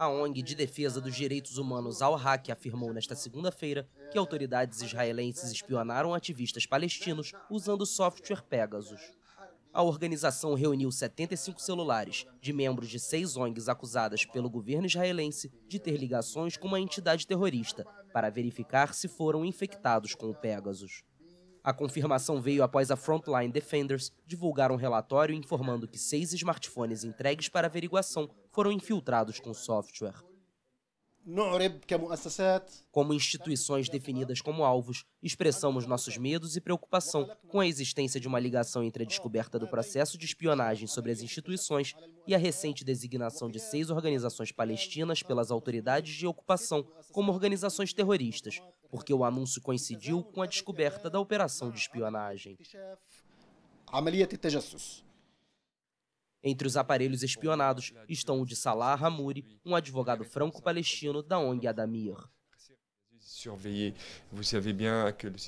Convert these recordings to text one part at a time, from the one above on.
A ONG de Defesa dos Direitos Humanos Al-Haq afirmou nesta segunda-feira que autoridades israelenses espionaram ativistas palestinos usando software Pegasus. A organização reuniu 75 celulares de membros de seis ONGs acusadas pelo governo israelense de ter ligações com uma entidade terrorista para verificar se foram infectados com o Pegasus. A confirmação veio após a Frontline Defenders divulgar um relatório informando que seis smartphones entregues para averiguação foram infiltrados com software. É como instituições definidas como alvos, expressamos nossos medos e preocupação com a existência de uma ligação entre a descoberta do processo de espionagem sobre as instituições e a recente designação de seis organizações palestinas pelas autoridades de ocupação como organizações terroristas, porque o anúncio coincidiu com a descoberta da operação de espionagem. Entre os aparelhos espionados estão o de Salah Hamouri, um advogado franco-palestino da ONG Adamir.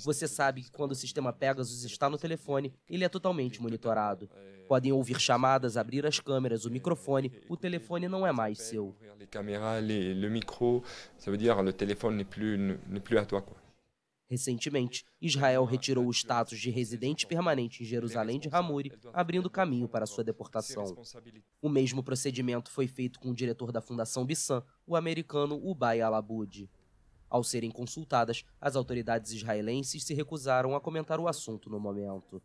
Você sabe que quando o sistema Pegasus está no telefone, ele é totalmente monitorado. Podem ouvir chamadas, abrir as câmeras, o microfone, o telefone não é mais seu. Recentemente, Israel retirou o status de residente permanente em Jerusalém de Hamuri, abrindo caminho para sua deportação. O mesmo procedimento foi feito com o diretor da Fundação Bissan, o americano Ubay Alabudi. Ao serem consultadas, as autoridades israelenses se recusaram a comentar o assunto no momento.